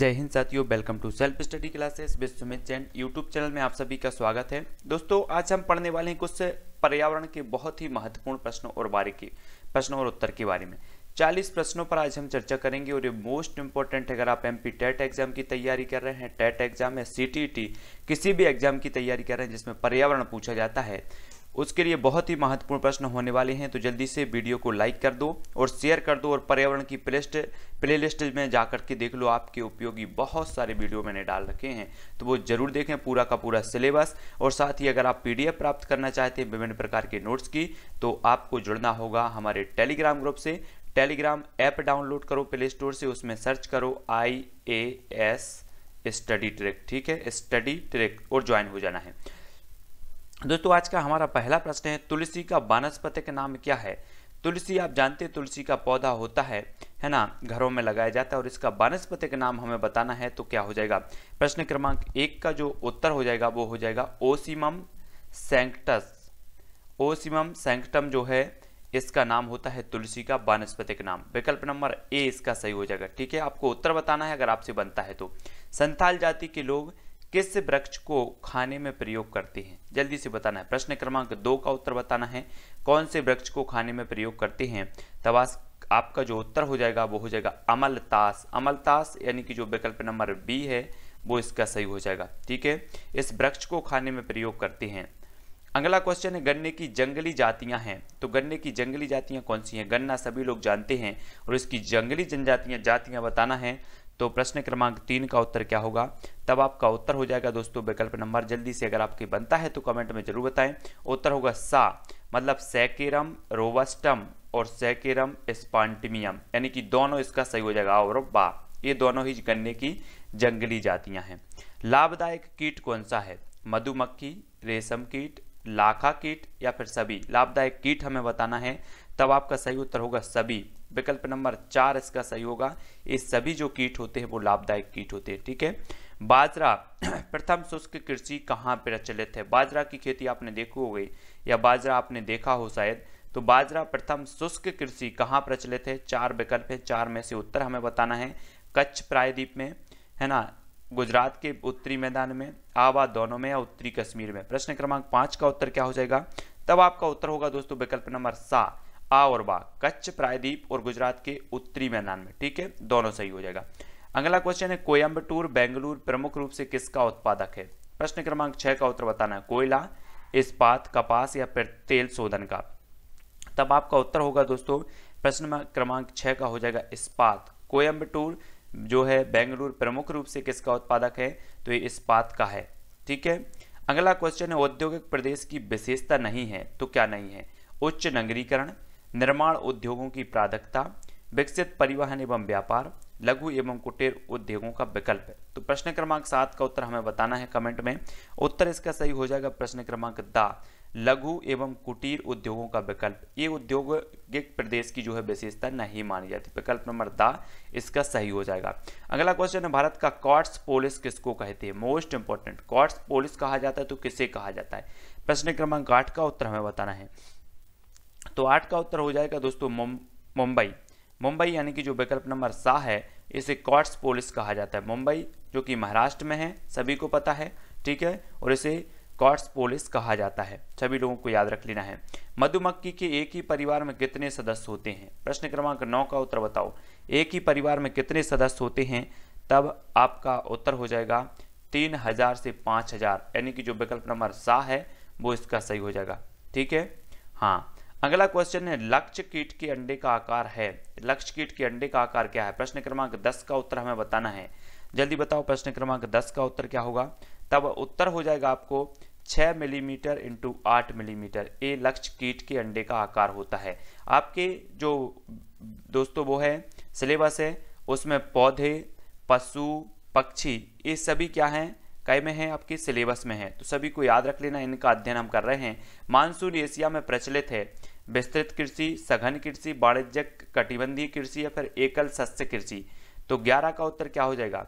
जय हिंद साथियों welcome to self study classes विश्व में चैन यूट्यूब चैनल में आप सभी का स्वागत है दोस्तों आज हम पढ़ने वाले हैं कुछ पर्यावरण के बहुत ही महत्वपूर्ण प्रश्नों और बारे के प्रश्नों और उत्तर के बारे में 40 प्रश्नों पर आज हम चर्चा करेंगे और ये मोस्ट इंपॉर्टेंट अगर आप एम पी टेट एग्जाम की तैयारी कर रहे हैं टेट एग्जाम है सी किसी भी एग्जाम की तैयारी कर रहे हैं जिसमें पर्यावरण पूछा जाता है उसके लिए बहुत ही महत्वपूर्ण प्रश्न होने वाले हैं तो जल्दी से वीडियो को लाइक कर दो और शेयर कर दो और पर्यावरण की प्लेस्ट प्लेलिस्ट में जा करके के देख लो आपके उपयोगी बहुत सारे वीडियो मैंने डाल रखे हैं तो वो जरूर देखें पूरा का पूरा सिलेबस और साथ ही अगर आप पीडीएफ प्राप्त करना चाहते हैं विभिन्न प्रकार के नोट्स की तो आपको जुड़ना होगा हमारे टेलीग्राम ग्रुप से टेलीग्राम ऐप डाउनलोड करो प्ले स्टोर से उसमें सर्च करो I A S study track ठीक है स्टडी ट्रैक और ज्वाइन हो जाना है दोस्तों आज का हमारा पहला प्रश्न है तुलसी का वानस्पतिक नाम क्या है तुलसी आप जानते हैं तुलसी का पौधा होता है है ना घरों में लगाया जाता है और इसका वानस्पतिक नाम हमें बताना है तो क्या हो जाएगा प्रश्न क्रमांक एक का जो उत्तर हो जाएगा वो हो जाएगा ओसिमम सेंक्टस ओसिमम सेंक्टम जो है इसका नाम होता है तुलसी का वानस्पतिक नाम विकल्प नंबर ए इसका सही हो जाएगा ठीक है आपको उत्तर बताना है अगर आपसे बनता है तो संथाल जाति के लोग किस वृक्ष को खाने में प्रयोग करते हैं जल्दी से बताना है प्रश्न क्रमांक दो का उत्तर बताना है कौन से वृक्ष को खाने में प्रयोग करते हैं तबास आपका जो उत्तर हो जाएगा वो हो जाएगा अमलतास अमलतास यानी कि जो विकल्प नंबर बी है वो इसका सही हो जाएगा ठीक है इस वृक्ष को खाने में प्रयोग करते हैं अगला क्वेश्चन है गन्ने की जंगली जातियां हैं तो गन्ने की जंगली जातियां कौन सी हैं गन्ना सभी लोग जानते हैं और इसकी जंगली जनजातियां जातियां बताना है तो प्रश्न क्रमांक तीन का उत्तर क्या होगा तब आपका उत्तर हो जाएगा दोस्तों विकल्प नंबर जल्दी से अगर आपके बनता है तो कमेंट में जरूर बताएं उत्तर होगा सा मतलब सैकेरम रोवस्टम और सैकेरम स्पांटिमियम यानी कि दोनों इसका सही हो जाएगा और बा ये दोनों ही गन्ने की जंगली जातियां हैं लाभदायक कीट कौन सा है मधुमक्खी रेशम कीट लाखा कीट या फिर सभी लाभदायक कीट हमें बताना है तब आपका सही उत्तर होगा सभी विकल्प नंबर चार इसका सही होगा ये सभी जो कीट होते हैं वो लाभदायक कीट होते हैं ठीक है बाजरा प्रथम शुष्क कृषि कहाँ प्रचलित है बाजरा की खेती आपने देखी होगी या बाजरा आपने देखा हो शायद तो बाजरा प्रथम शुष्क कृषि कहाँ प्रचलित है चार विकल्प है चार में से उत्तर हमें बताना है कच्छ प्रायद्वीप में है ना गुजरात के उत्तरी मैदान में आवा दोनों में या उत्तरी कश्मीर में प्रश्न क्रमांक पांच का उत्तर क्या हो जाएगा तब आपका उत्तर होगा दोस्तों विकल्प नंबर सात और बा कच्छ प्रायद्वीप और गुजरात के उत्तरी मैदान में ठीक है दोनों सही हो जाएगा अगला क्वेश्चन है कोयम्बटूर बेंगलुरु प्रमुख रूप से किसका उत्पादक है प्रश्न क्रमांक छह का उत्तर बताना है कोयला इस्पात कपास या फिर तेल शोधन का तब आपका उत्तर होगा दोस्तों प्रश्न क्रमांक छह का हो जाएगा इस्पात कोयम्बटूर जो है बेंगलुरु प्रमुख रूप से किसका उत्पादक है तो ये इस्पात का है ठीक है अगला क्वेश्चन है औद्योगिक प्रदेश की विशेषता नहीं है तो क्या नहीं है उच्च नगरीकरण निर्माण उद्योगों की प्राधकता विकसित परिवहन एवं व्यापार लघु एवं कुटीर उद्योगों का विकल्प है तो प्रश्न क्रमांक सात का उत्तर हमें बताना है कमेंट में उत्तर इसका सही हो जाएगा प्रश्न क्रमांक द लघु एवं कुटीर उद्योगों का विकल्प ये उद्योग प्रदेश की जो है विशेषता नहीं मानी जाती विकल्प नंबर द इसका सही हो जाएगा अगला क्वेश्चन है भारत का कॉट्स पोलिस किसको कहते हैं मोस्ट इंपॉर्टेंट कॉट्स पोलिस कहा जाता है तो किसे कहा जाता है प्रश्न क्रमांक आठ का उत्तर हमें बताना है तो आठ का उत्तर हो जाएगा दोस्तों मुंबई मुंबई यानी कि जो विकल्प नंबर सा है इसे कॉट्स पोलिस कहा जाता है मुंबई जो कि महाराष्ट्र में है सभी को पता है ठीक है और इसे कॉट्स पोलिस कहा जाता है सभी लोगों को याद रख लेना है मधुमक्खी के एक ही परिवार में कितने सदस्य होते हैं प्रश्न क्रमांक नौ का उत्तर बताओ एक ही परिवार में कितने सदस्य होते हैं तब आपका उत्तर हो जाएगा तीन हजार से पाँच हजार यानी कि जो विकल्प नंबर सा है वो इसका सही हो जाएगा ठीक है हाँ अगला क्वेश्चन है लक्ष्य कीट के अंडे का आकार है लक्ष्य कीट के अंडे का आकार क्या है प्रश्न क्रमांक दस का उत्तर हमें बताना है जल्दी बताओ प्रश्न क्रमांक दस का उत्तर क्या होगा तब उत्तर हो जाएगा आपको 6 मिलीमीटर इंटू आठ मिलीमीटर ये लक्ष्य कीट के अंडे का आकार होता है आपके जो दोस्तों वो है सिलेबस है उसमें पौधे पशु पक्षी ये सभी क्या हैं कई में है आपके सिलेबस में है तो सभी को याद रख लेना इनका अध्ययन हम कर रहे हैं मानसून एशिया में प्रचलित है विस्तृत कृषि सघन कृषि वाणिज्यिक कटिबंधीय कृषि या फिर एकल सस्य कृषि तो ग्यारह का उत्तर क्या हो जाएगा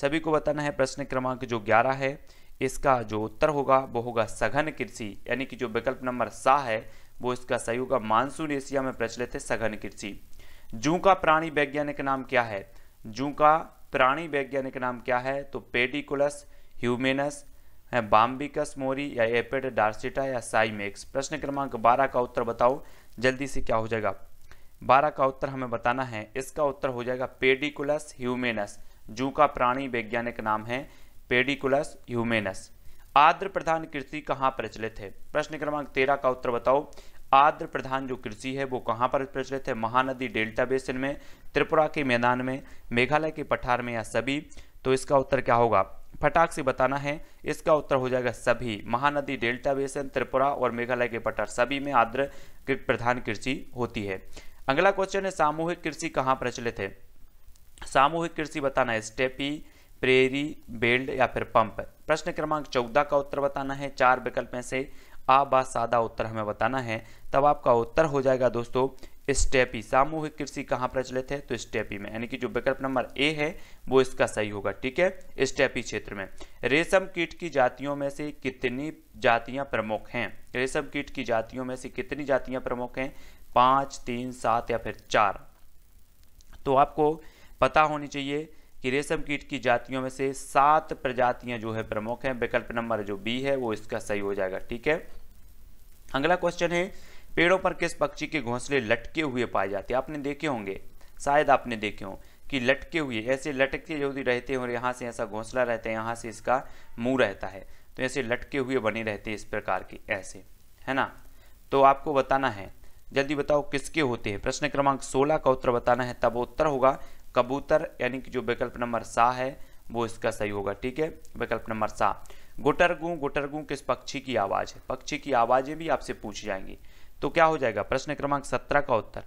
सभी को बताना है प्रश्न क्रमांक जो ग्यारह है इसका जो उत्तर होगा वो होगा सघन कृषि यानी कि जो विकल्प नंबर सा है वो इसका सही होगा मानसून एशिया में प्रचलित है सघन कृषि जू का प्राणी वैज्ञानिक नाम क्या है जू का प्राणी वैज्ञानिक नाम क्या है तो पेडिकुलस ह्यूमेनस है बाम्बिकस मोरी या एपेड डार्सिटा या साइमेक्स प्रश्न क्रमांक बारह का उत्तर बताओ जल्दी से क्या हो जाएगा बारह का उत्तर हमें बताना है इसका उत्तर हो जाएगा पेडिकुलस ह्यूमेनस जू का प्राणी वैज्ञानिक नाम है पेडिकुलस ह्यूमेनस आर्द्र प्रधान कृषि कहाँ प्रचलित है प्रश्न क्रमांक तेरह का उत्तर बताओ आर्द्र प्रधान जो कृषि है वो कहाँ पर प्रचलित है महानदी डेल्टा बेसिन में त्रिपुरा के मैदान में मेघालय के पठार में या सभी तो इसका उत्तर क्या होगा फटाक से बताना है इसका उत्तर हो जाएगा सभी महानदी डेल्टा बेसन त्रिपुरा और मेघालय के पटर सभी में आर्द्र प्रधान कृषि होती है अगला क्वेश्चन है सामूहिक कृषि कहाँ प्रचलित है सामूहिक कृषि बताना है स्टेपी प्रेरी बेल्ड या फिर पंप प्रश्न क्रमांक चौदह का उत्तर बताना है चार विकल्प में से आ बा सादा उत्तर हमें बताना है तब आपका उत्तर हो जाएगा दोस्तों स्टेपी सामूहिक कृषि कहाँ प्रचलित है तो स्टेपी में यानी कि जो विकल्प नंबर ए है वो इसका सही होगा ठीक है स्टेपी क्षेत्र में रेशम कीट की जातियों में से कितनी जातियां प्रमुख हैं रेशम कीट की जातियों में से कितनी जातियां प्रमुख हैं पाँच तीन सात या फिर चार तो आपको पता होनी चाहिए कि रेशम कीट की जातियों में से सात प्रजातियां जो है प्रमुख हैं विकल्प नंबर जो बी है वो इसका सही हो जाएगा ठीक है अगला क्वेश्चन है पेड़ों पर किस पक्षी के घोंसले लटके हुए पाए जाते हैं आपने देखे होंगे शायद आपने देखे हों कि लटके हुए ऐसे लटकते जो रहते हैं और यहाँ से ऐसा घोंसला रहता है यहाँ से इसका मुंह रहता है तो ऐसे लटके हुए बने रहते हैं इस प्रकार के ऐसे है ना तो आपको बताना है जल्दी बताओ किसके होते हैं प्रश्न क्रमांक सोलह का उत्तर बताना है तब उत्तर होगा कबूतर यानी कि जो विकल्प नंबर सा है वो इसका सही होगा ठीक है विकल्प नंबर सा गुटरगू गुटरगू किस पक्षी की आवाज़ है पक्षी की आवाज़ें भी आपसे पूछी जाएंगी तो क्या हो जाएगा प्रश्न क्रमांक सत्रह का उत्तर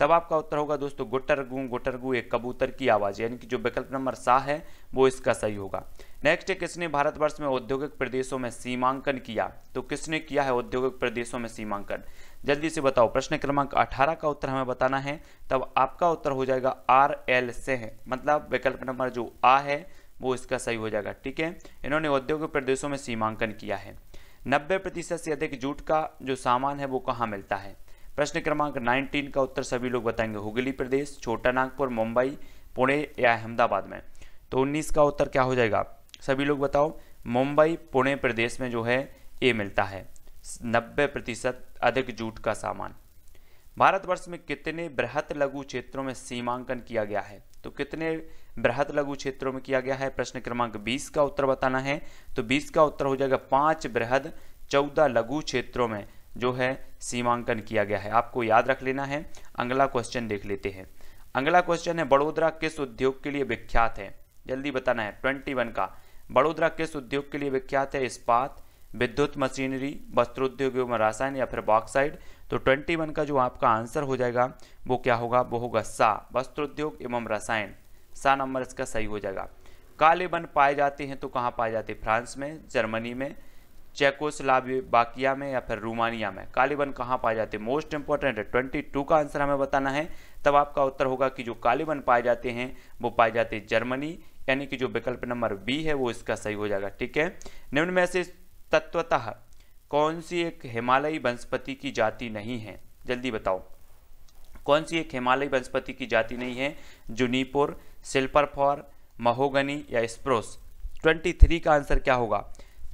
तब आपका उत्तर होगा दोस्तों गुटरगू गुटरगू एक कबूतर की आवाज़ यानी कि जो विकल्प नंबर सा है वो इसका सही होगा नेक्स्ट है किसने भारतवर्ष में औद्योगिक प्रदेशों में सीमांकन किया तो किसने किया है औद्योगिक प्रदेशों में सीमांकन जल्दी से बताओ प्रश्न क्रमांक 18 का उत्तर हमें बताना है तब आपका उत्तर हो जाएगा आर एल से है मतलब विकल्प नंबर जो आ है वो इसका सही हो जाएगा ठीक है इन्होंने औद्योगिक प्रदेशों में सीमांकन किया है नब्बे प्रतिशत से अधिक जूट का जो सामान है वो कहाँ मिलता है प्रश्न क्रमांक 19 का उत्तर सभी लोग बताएंगे हुगली प्रदेश छोटा नागपुर मुंबई पुणे या अहमदाबाद में तो 19 का उत्तर क्या हो जाएगा सभी लोग बताओ मुंबई पुणे प्रदेश में जो है ये मिलता है 90 प्रतिशत अधिक जूट का सामान भारतवर्ष में कितने बृहत लघु क्षेत्रों में सीमांकन किया गया है तो कितने बृहद लघु क्षेत्रों में किया गया है प्रश्न क्रमांक 20 का उत्तर बताना है तो 20 का उत्तर हो जाएगा पांच बृहद चौदह लघु क्षेत्रों में जो है सीमांकन किया गया है आपको याद रख लेना है अगला क्वेश्चन देख लेते हैं अगला क्वेश्चन है बड़ोदरा किस उद्योग के लिए विख्यात है जल्दी बताना है ट्वेंटी वन का बड़ोदरा किस उद्योग के लिए विख्यात है इस्पात विद्युत मशीनरी वस्त्रोद्योग एवं रसायन या फिर बॉक्साइड तो ट्वेंटी वन का जो आपका आंसर हो जाएगा वो क्या होगा वो होगा सा वस्त्रोद्योग एवं रसायन सा नंबर इसका सही हो जाएगा काले वन पाए जाते हैं तो कहाँ पाए जाते हैं फ्रांस में जर्मनी में बाकिया में या फिर रोमानिया में काले वन कहाँ पाए जाते हैं मोस्ट इंपॉर्टेंट है ट्वेंटी टू का आंसर हमें बताना है तब आपका उत्तर होगा कि जो काले वन पाए जाते हैं वो पाए जाते हैं जर्मनी यानी कि जो विकल्प नंबर बी है वो इसका सही हो जाएगा ठीक है निम्न में से तत्वतः कौन सी एक हिमालयी वनस्पति की जाति नहीं है जल्दी बताओ कौन सी एक हिमालयी वनस्पति की जाति नहीं है जुनीपुर सिल्परफॉर महोगनी या स्प्रोस 23 का आंसर क्या होगा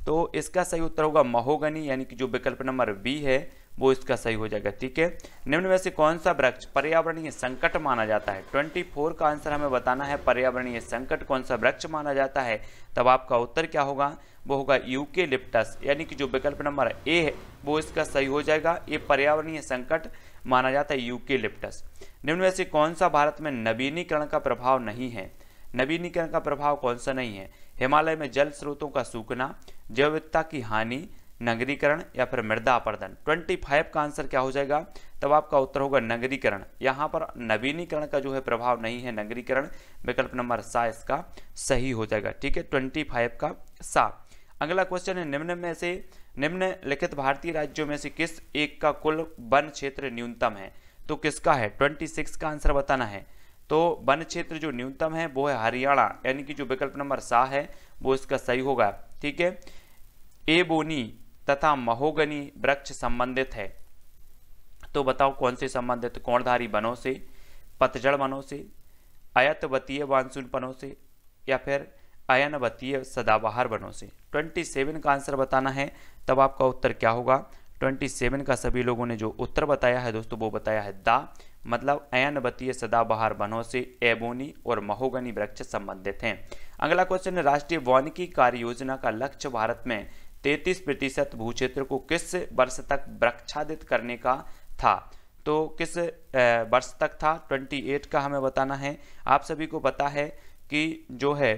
तो इसका सही उत्तर होगा महोगनी यानी कि जो विकल्प नंबर बी है वो इसका सही हो जाएगा ठीक है निम्न में से कौन सा वृक्ष पर्यावरणीय संकट माना जाता है 24 का आंसर हमें बताना है पर्यावरणीय संकट कौन सा वृक्ष माना जाता है तब आपका उत्तर क्या होगा वो होगा यूके लिप्टस यानी कि जो विकल्प नंबर ए है वो इसका सही हो जाएगा ये पर्यावरणीय संकट माना जाता है यूके लिप्टस निम्न में से कौन सा भारत में नवीनीकरण का प्रभाव नहीं है नवीनीकरण का प्रभाव कौन सा नहीं है हिमालय में जल स्रोतों का सूखना जैविकता की हानि नगरीकरण या फिर मृदा अपरदन 25 का आंसर क्या हो जाएगा तब आपका उत्तर होगा नगरीकरण यहाँ पर नवीनीकरण का जो है प्रभाव नहीं है नगरीकरण विकल्प नंबर सा इसका सही हो जाएगा ठीक है 25 का सा अगला क्वेश्चन है निम्न में से निम्न लिखित भारतीय राज्यों में से किस एक का कुल वन क्षेत्र न्यूनतम है तो किसका है सिक्स का आंसर बताना है तो वन क्षेत्र जो न्यूनतम है वो है हरियाणा यानी कि जो विकल्प नंबर सा है वो इसका सही होगा ठीक है एबोनी तथा महोगनी वृक्ष संबंधित है तो बताओ कौन से संबंधित कोणधारी वनों से पतझड़ वनों से अयतवतीय मानसून वनों से या फिर अयनवतीय सदाबहार वनों से 27 का आंसर बताना है तब आपका उत्तर क्या होगा 27 का सभी लोगों ने जो उत्तर बताया है दोस्तों वो बताया है दा मतलब अयनवतीय सदाबहार वनों से एबोनी और महोगनी वृक्ष संबंधित हैं अगला क्वेश्चन है राष्ट्रीय वानिकी कार्य योजना का लक्ष्य भारत में तैतीस प्रतिशत भूक्षेत्र को किस वर्ष तक वृक्षादित करने का था तो किस वर्ष तक था 28 का हमें बताना है आप सभी को पता है कि जो है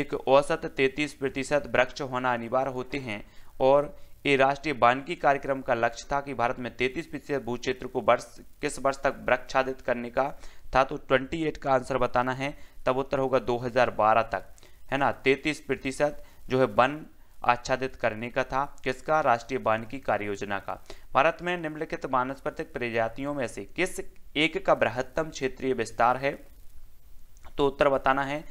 एक औसत 33 प्रतिशत वृक्ष होना अनिवार्य होते हैं और ये राष्ट्रीय वानकी कार्यक्रम का लक्ष्य था कि भारत में 33 प्रतिशत भूक्षेत्र को वर्ष किस वर्ष तक वृक्षादित करने का था तो 28 का आंसर बताना है तब उत्तर होगा 2012 तक है ना 33 प्रतिशत जो है वन आच्छादित करने का था किसका राष्ट्रीय वानिकी कार्य योजना का भारत में निम्नलिखित वानस्पतिक प्रजातियों में से किस एक का बृहत्तम क्षेत्रीय विस्तार है तो उत्तर बताना है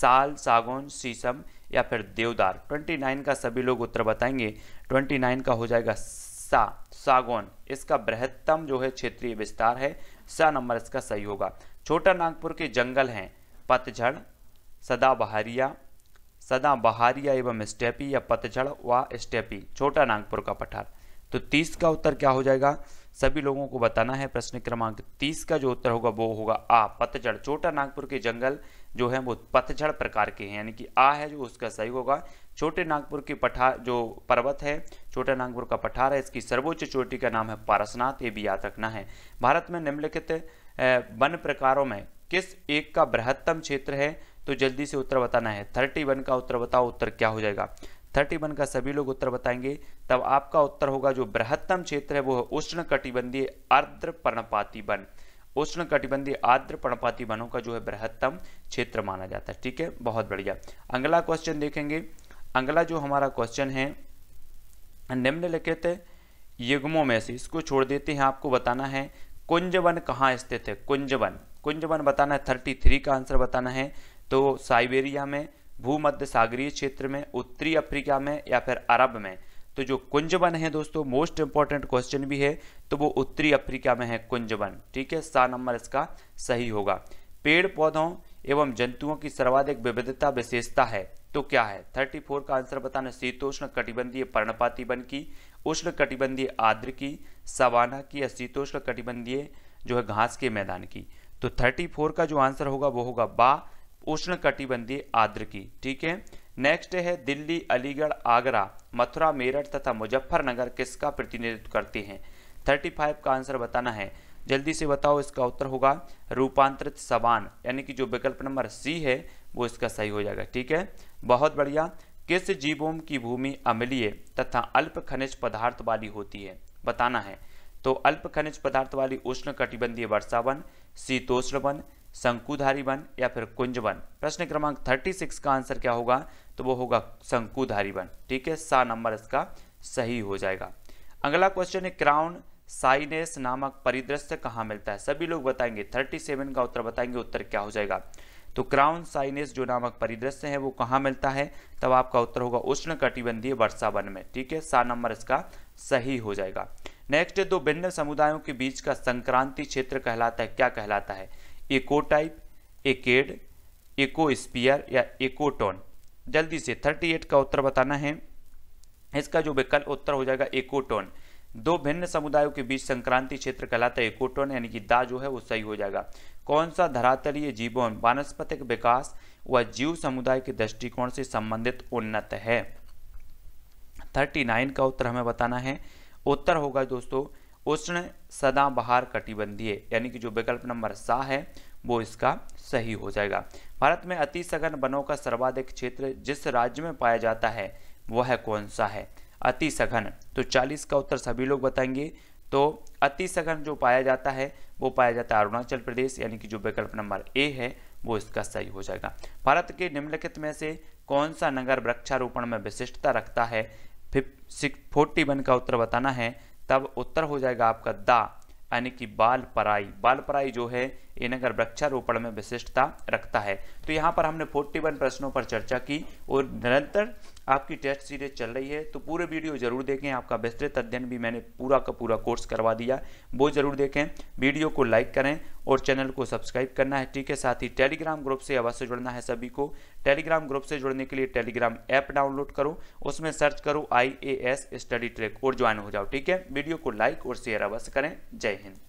साल सागौन शीशम या फिर देवदार 29 का सभी लोग उत्तर बताएंगे 29 का हो जाएगा सा सागौन इसका बृहत्तम जो है क्षेत्रीय विस्तार है सा नंबर इसका सही होगा छोटा नागपुर के जंगल हैं पतझड़ सदाबहरिया सदा बहारिया एवं स्टेपी या पतझड़ व स्टेपी छोटा नागपुर का पठार तो तीस का उत्तर क्या हो जाएगा सभी लोगों को बताना है प्रश्न क्रमांक तीस का जो उत्तर होगा वो होगा आ पतझड़ छोटा नागपुर के जंगल जो है वो पतझड़ प्रकार के हैं यानी कि आ है जो उसका सही होगा छोटे नागपुर के पठार जो पर्वत है छोटा नागपुर का पठार है इसकी सर्वोच्च चोटी का नाम है पारसनाथ ये भी याद रखना है भारत में निम्नलिखित वन प्रकारों में किस एक का बृहत्तम क्षेत्र है तो जल्दी से उत्तर बताना है थर्टी वन का उत्तर बताओ उत्तर क्या हो जाएगा थर्टी वन का सभी लोग उत्तर बताएंगे तब आपका उत्तर होगा जो बृहत्तम क्षेत्र है वो है उष्ण कटिबंधीय आर्द्र पर्णपाती वन उष्ण कटिबंधीय आर्द्र पर्णपाती वनों का जो है बृहत्तम क्षेत्र माना जाता है ठीक है बहुत बढ़िया अगला क्वेश्चन देखेंगे अगला जो हमारा क्वेश्चन है निम्नलिखित युग्मों में से इसको छोड़ देते हैं आपको बताना है कुंजवन कहाँ स्थित है कुंजवन कुंजवन बताना है थर्टी थ्री का आंसर बताना है तो साइबेरिया में भूमध्य सागरीय क्षेत्र में उत्तरी अफ्रीका में या फिर अरब में तो जो कुंजबन है दोस्तों मोस्ट इंपॉर्टेंट क्वेश्चन भी है तो वो उत्तरी अफ्रीका में है कुंजबन ठीक है सा नंबर इसका सही होगा पेड़ पौधों एवं जंतुओं की सर्वाधिक विविधता विशेषता है तो क्या है 34 का आंसर बताना शीतोष्ण कटिबंधीय पर्णपाती वन की उष्ण कटिबंधीय आर्द्र की सवाना की या शीतोष्ण कटिबंधीय जो है घास के मैदान की तो थर्टी का जो आंसर होगा वो होगा बा उष्ण कटिबंधीय आर्द्र की ठीक है नेक्स्ट है दिल्ली अलीगढ़ आगरा मथुरा मेरठ तथा मुजफ्फरनगर किसका प्रतिनिधित्व करते हैं 35 का आंसर बताना है जल्दी से बताओ इसका उत्तर होगा रूपांतरित सवान यानी कि जो विकल्प नंबर सी है वो इसका सही हो जाएगा ठीक है बहुत बढ़िया किस जीवों की भूमि अम्लीय तथा अल्प खनिज पदार्थ वाली होती है बताना है तो अल्प खनिज पदार्थ वाली उष्ण कटिबंधीय वर्षावन शीतोष्ण वन शंकुधारी वन या फिर कुंज वन प्रश्न क्रमांक थर्टी सिक्स का आंसर क्या होगा तो वो होगा शंकुधारी वन ठीक है सा नंबर इसका सही हो जाएगा अगला क्वेश्चन है क्राउन साइनेस नामक परिदृश्य कहाँ मिलता है सभी लोग बताएंगे थर्टी सेवन का उत्तर बताएंगे उत्तर क्या हो जाएगा तो क्राउन साइनेस जो नामक परिदृश्य है वो कहाँ मिलता है तब आपका उत्तर होगा उष्ण कटिबंधीय वर्षा वन में ठीक है सा नंबर इसका सही हो जाएगा नेक्स्ट दो भिन्न समुदायों के बीच का संक्रांति क्षेत्र कहलाता है क्या कहलाता है एको टाइप एकेड एको एकोस्पियर या एकोटोन जल्दी से 38 का उत्तर बताना है इसका जो विकल्प उत्तर हो जाएगा एकोटोन दो भिन्न समुदायों के बीच संक्रांति क्षेत्र कहलाता है एकोटोन यानी कि दा जो है वो सही हो जाएगा कौन सा धरातलीय जीवन वानस्पतिक विकास व जीव समुदाय के दृष्टिकोण से संबंधित उन्नत है 39 का उत्तर हमें बताना है उत्तर होगा दोस्तों उष्ण सदाबहार कटिबंधीय यानी कि जो विकल्प नंबर सा है वो इसका सही हो जाएगा भारत में अति सघन वनों का सर्वाधिक क्षेत्र जिस राज्य में पाया जाता है वह है कौन सा है अति सघन तो 40 का उत्तर सभी लोग बताएंगे तो अति सघन जो पाया जाता है वो पाया जाता है अरुणाचल प्रदेश यानी कि जो विकल्प नंबर ए है वो इसका सही हो जाएगा भारत के निम्नलिखित में से कौन सा नगर वृक्षारोपण में विशिष्टता रखता है फोर्टी वन का उत्तर बताना है तब उत्तर हो जाएगा आपका दा यानी कि बाल पराई बाल पराई जो है इनगर वृक्षारोपण में विशिष्टता रखता है तो यहाँ पर हमने 41 प्रश्नों पर चर्चा की और निरंतर आपकी टेस्ट सीरीज चल रही है तो पूरे वीडियो जरूर देखें आपका विस्तृत अध्ययन भी मैंने पूरा का पूरा कोर्स करवा दिया वो जरूर देखें वीडियो को लाइक करें और चैनल को सब्सक्राइब करना है ठीक है साथ ही टेलीग्राम ग्रुप से अवश्य जुड़ना है सभी को टेलीग्राम ग्रुप से जुड़ने के लिए टेलीग्राम ऐप डाउनलोड करो उसमें सर्च करो आई स्टडी ट्रैक और ज्वाइन हो जाओ ठीक है वीडियो को लाइक और शेयर अवश्य करें जय हिंद